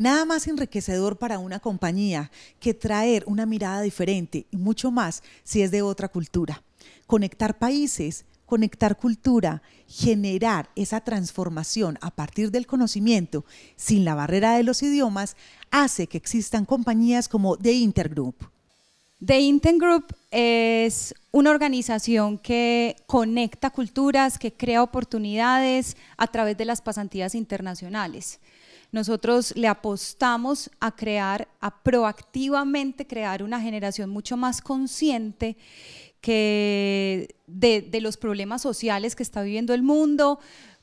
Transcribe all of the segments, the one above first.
Nada más enriquecedor para una compañía que traer una mirada diferente y mucho más si es de otra cultura. Conectar países, conectar cultura, generar esa transformación a partir del conocimiento sin la barrera de los idiomas hace que existan compañías como The Intergroup. The Intergroup es una organización que conecta culturas, que crea oportunidades a través de las pasantías internacionales. Nosotros le apostamos a crear, a proactivamente crear una generación mucho más consciente que de, de los problemas sociales que está viviendo el mundo,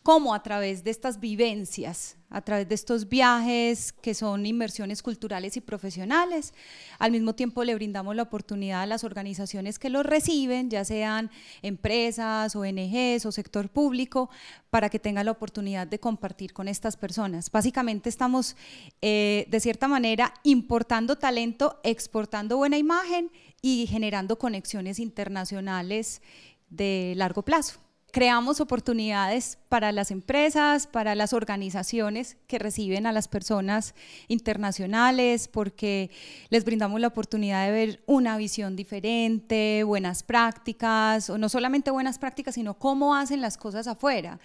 cómo a través de estas vivencias, a través de estos viajes que son inversiones culturales y profesionales, al mismo tiempo le brindamos la oportunidad a las organizaciones que los reciben, ya sean empresas, ONGs o sector público, para que tengan la oportunidad de compartir con estas personas. Básicamente estamos, eh, de cierta manera, importando talento, exportando buena imagen y generando conexiones internacionales de largo plazo creamos oportunidades para las empresas, para las organizaciones que reciben a las personas internacionales, porque les brindamos la oportunidad de ver una visión diferente, buenas prácticas, o no solamente buenas prácticas, sino cómo hacen las cosas afuera.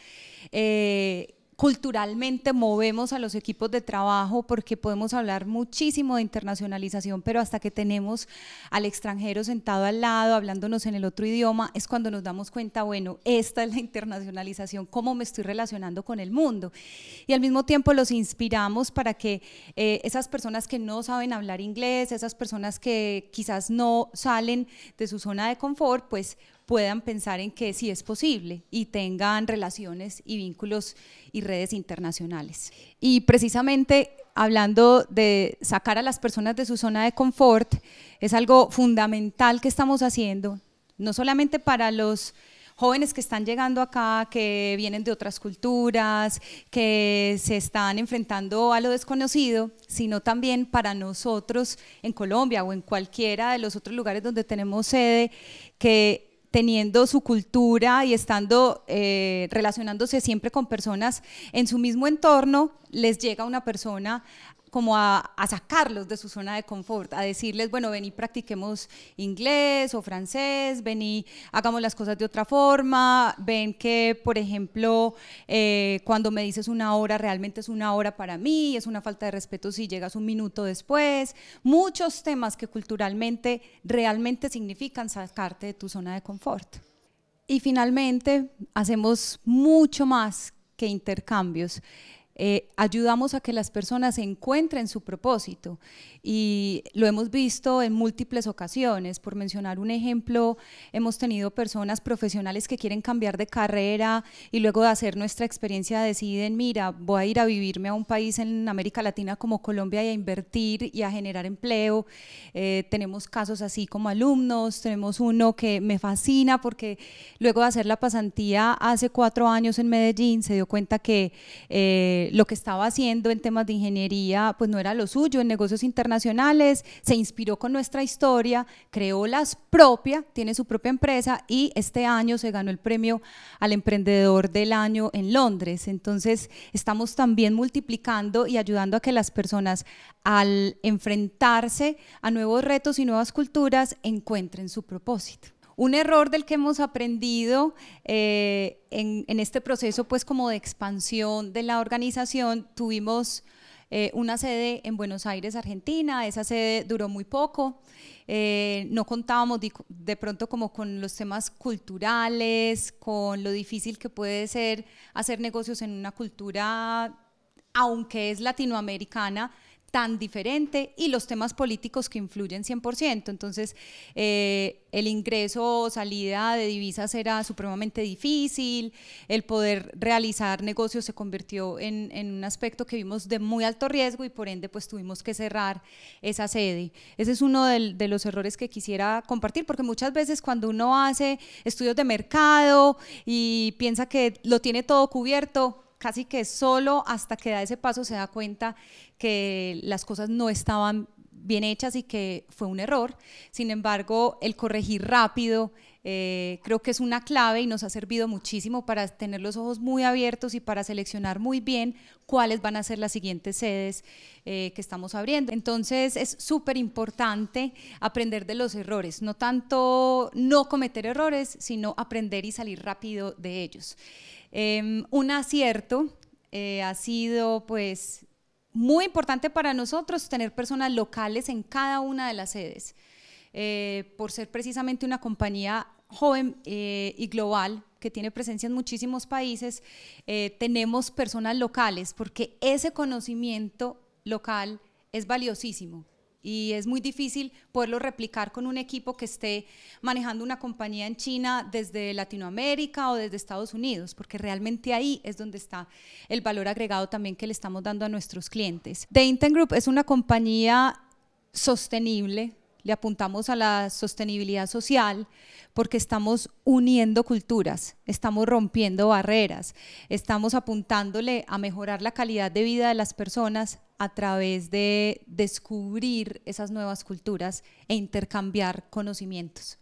Eh, culturalmente movemos a los equipos de trabajo porque podemos hablar muchísimo de internacionalización, pero hasta que tenemos al extranjero sentado al lado, hablándonos en el otro idioma, es cuando nos damos cuenta, bueno, esta es la internacionalización, cómo me estoy relacionando con el mundo. Y al mismo tiempo los inspiramos para que eh, esas personas que no saben hablar inglés, esas personas que quizás no salen de su zona de confort, pues puedan pensar en que sí es posible y tengan relaciones y vínculos y redes internacionales. Y precisamente hablando de sacar a las personas de su zona de confort, es algo fundamental que estamos haciendo, no solamente para los jóvenes que están llegando acá, que vienen de otras culturas, que se están enfrentando a lo desconocido, sino también para nosotros en Colombia o en cualquiera de los otros lugares donde tenemos sede, que teniendo su cultura y estando eh, relacionándose siempre con personas en su mismo entorno, les llega una persona como a, sacarlos de su zona de confort, a decirles, bueno, ven y practiquemos inglés o francés, ven y hagamos las cosas de otra forma, ven que, por ejemplo, eh, cuando me dices una hora, realmente es una hora para mí, es una falta de respeto si llegas un minuto después, muchos temas que culturalmente realmente significan sacarte de tu zona de confort. Y finalmente, hacemos mucho más que intercambios. Eh, ayudamos a que las personas encuentren su propósito. Y lo hemos visto en múltiples ocasiones. Por mencionar un ejemplo, hemos tenido personas profesionales que quieren cambiar de carrera y luego de hacer nuestra experiencia deciden, mira, voy a ir a vivirme a un país en América Latina como Colombia y a invertir y a generar empleo. Eh, tenemos casos así como alumnos, tenemos uno que me fascina porque luego de hacer la pasantía hace cuatro años en Medellín se dio cuenta que... Eh, eh, lo que estaba haciendo en temas de ingeniería, pues no era lo suyo, en negocios internacionales, se inspiró con nuestra historia, creó las propias, tiene su propia empresa y este año se ganó el premio al emprendedor del año en Londres. Entonces, estamos también multiplicando y ayudando a que las personas al enfrentarse a nuevos retos y nuevas culturas encuentren su propósito. Un error del que hemos aprendido eh, en, este proceso, pues como de expansión de la organización, tuvimos eh, una sede en Buenos Aires, Argentina, esa sede duró muy poco, eh, no contábamos de, de, pronto como con los temas culturales, con lo difícil que puede ser hacer negocios en una cultura, aunque es latinoamericana, tan diferente y los temas políticos que influyen 100%. Entonces, eh, el ingreso o salida de divisas era supremamente difícil, el poder realizar negocios se convirtió en, un aspecto que vimos de muy alto riesgo y por ende pues tuvimos que cerrar esa sede. Ese es uno de los errores que quisiera compartir, porque muchas veces cuando uno hace estudios de mercado y piensa que lo tiene todo cubierto, casi que solo hasta que da ese paso se da cuenta que las cosas no estaban bien hechas y que fue un error. Sin embargo, el corregir rápido eh, creo que es una clave y nos ha servido muchísimo para tener los ojos muy abiertos y para seleccionar muy bien cuáles van a ser las siguientes sedes eh, que estamos abriendo. Entonces es súper importante aprender de los errores, no tanto no cometer errores, sino aprender y salir rápido de ellos. Em, un acierto eh, ha sido pues muy importante para nosotros tener personas locales en cada una de las sedes. Eh, por ser precisamente una compañía joven eh, y global que tiene presencia en muchísimos países, eh, tenemos personas locales porque ese conocimiento local es valiosísimo y es muy difícil poderlo replicar con un equipo que esté manejando una compañía en China desde Latinoamérica o desde Estados Unidos, porque realmente ahí es donde está el valor agregado también que le estamos dando a nuestros clientes. The Intent Group es una compañía sostenible, le apuntamos a la sostenibilidad social, porque estamos uniendo culturas, estamos rompiendo barreras, estamos apuntándole a mejorar la calidad de vida de las personas a través de descubrir esas nuevas culturas e intercambiar conocimientos.